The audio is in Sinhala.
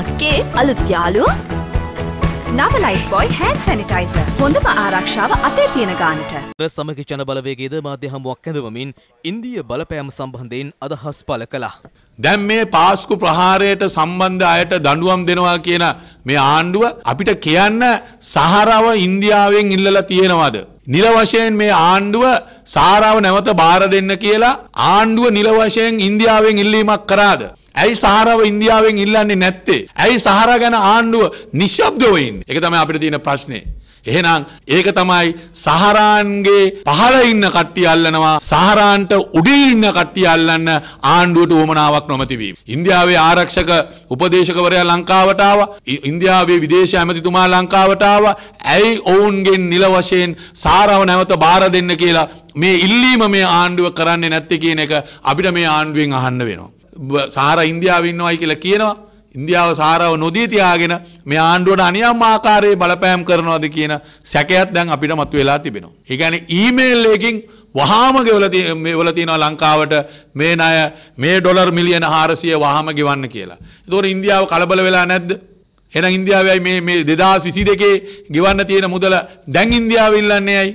අක්කේ අලුත් යාලුවෝ නව ලයිෆ්බොයි හැන් සැනිටයිස හොඳම ආරක්ෂාව අතේ තියෙන ගානට සමග ජනබලවේගේද මාධ්‍ය හමුවක් ඇඳවමින් ඉන්දිය බලපෑම සම්බන්ධයෙන් අදහස් පල කළා. දැන් මේ පාස්කු ප්‍රහාරයට සම්බන්ධ අයට දඩුවම් දෙනවා කියන මේ ආණ්ඩුව අපිට කියන්න සහරාව ඉන්දියාවෙන් ඉල්ලලා තියෙනවාද. නිල වශයෙන් මේ ආණ්ඩුව සාරාව නැවත බාර දෙන්න කියලා ආණ්ඩුව නිල වශයෙන් ඉන්දියාවෙන් ඉල්ලීමක් කරාද. ඇයි සහරාව ඉන්දියාවෙන් ඉල්ලන්නේ නැත්තේ? ඇයි සහරා ගැන ආණ්ඩුව නිශ්ශබ්දව ඉන්නේ? ඒක තමයි අපිට තියෙන ප්‍රශ්නේ. එහෙනම් ඒක තමයි සහරාන්ගේ පහළ ඉන්න කට්ටිය අල්ලනවා සහරාන්ට උඩින් ඉන්න කට්ටිය අල්ලන්න ආණ්ඩුවට උවමනාවක් නොමැති වීම. ඉන්දියාවේ ආරක්ෂක උපදේශකවරයා ලංකාවට ආවා. ඉන්දියාවේ විදේශ ඇමතිතුමා ලංකාවට ආවා. ඇයි ඔවුන්ගෙන් නිල වශයෙන් සහරාව නැවත බාර දෙන්න කියලා මේ ඉල්ලීම මේ ආණ්ඩුව කරන්නේ නැත්තේ කියන එක අපිට මේ ආණ්ඩුවෙන් අහන්න වෙනවා. සාර ඉන්දියාව ඉන්නවයි කියලා කියනවා ඉන්දියාව සාරව නොදී තියාගෙන මේ ආණ්ඩුවට අනියම් ආකාරයේ බලපෑම් කරනවාද කියන සැකයක් දැන් අපිට මතු වෙලා තිබෙනවා. ඒ කියන්නේ ඊමේල් එකකින් වහාම ගෙවල වල තියෙනවා ලංකාවට මේ ණය මේ ඩොලර් මිලියන 400 වහාම ගෙවන්න කියලා. ඒතකොට ඉන්දියාව කලබල වෙලා නැද්ද? එහෙනම් ඉන්දියාවයි මේ මේ 2022 ගෙවන්න තියෙන මුදල දැන් ඉන්දියාව ඉල්ලන්නේ ඇයි?